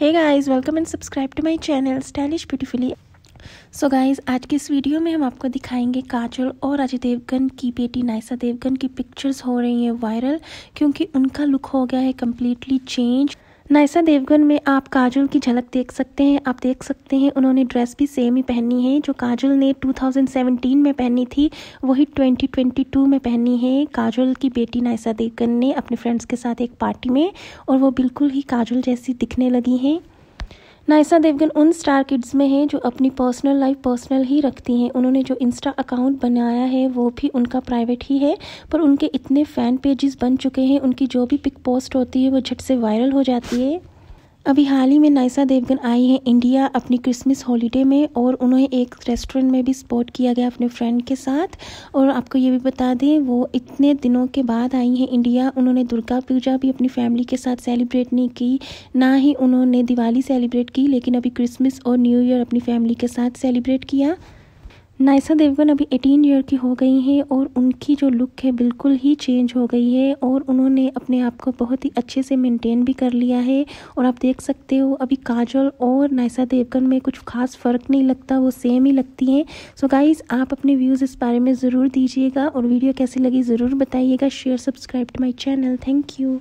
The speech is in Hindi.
hey guys welcome and subscribe to my channel stylish beautifully so guys आज के इस वीडियो में हम आपको दिखाएंगे काजल और अजय देवगन की बेटी नायसा देवगन की पिक्चर्स हो रही हैं वायरल क्योंकि उनका लुक हो गया है कम्प्लीटली चेंज नायसा देवगन में आप काजल की झलक देख सकते हैं आप देख सकते हैं उन्होंने ड्रेस भी सेम ही पहनी है जो काजल ने 2017 में पहनी थी वही 2022 में पहनी है काजल की बेटी नायसा देवगन ने अपने फ्रेंड्स के साथ एक पार्टी में और वो बिल्कुल ही काजल जैसी दिखने लगी हैं नायसा देवगन उन स्टार किड्स में हैं जो अपनी पर्सनल लाइफ पर्सनल ही रखती हैं उन्होंने जो इंस्टा अकाउंट बनाया है वो भी उनका प्राइवेट ही है पर उनके इतने फ़ैन पेजेस बन चुके हैं उनकी जो भी पिक पोस्ट होती है वो झट से वायरल हो जाती है अभी हाल ही में नाइसा देवगन आई हैं इंडिया अपनी क्रिसमस हॉलीडे में और उन्हें एक रेस्टोरेंट में भी स्पॉट किया गया अपने फ्रेंड के साथ और आपको ये भी बता दें वो इतने दिनों के बाद आई हैं इंडिया उन्होंने दुर्गा पूजा भी अपनी फैमिली के साथ सेलिब्रेट नहीं की ना ही उन्होंने दिवाली सेलिब्रेट की लेकिन अभी क्रिसमस और न्यू ईयर अपनी फैमिली के साथ सेलिब्रेट किया नायसा देवगन अभी एटीन ईयर की हो गई हैं और उनकी जो लुक है बिल्कुल ही चेंज हो गई है और उन्होंने अपने आप को बहुत ही अच्छे से मेंटेन भी कर लिया है और आप देख सकते हो अभी काजल और नायसा देवगन में कुछ खास फ़र्क नहीं लगता वो सेम ही लगती हैं सो गाइज़ आप अपने व्यूज़ इस बारे में ज़रूर दीजिएगा और वीडियो कैसी लगी ज़रूर बताइएगा share subscribe to my channel thank you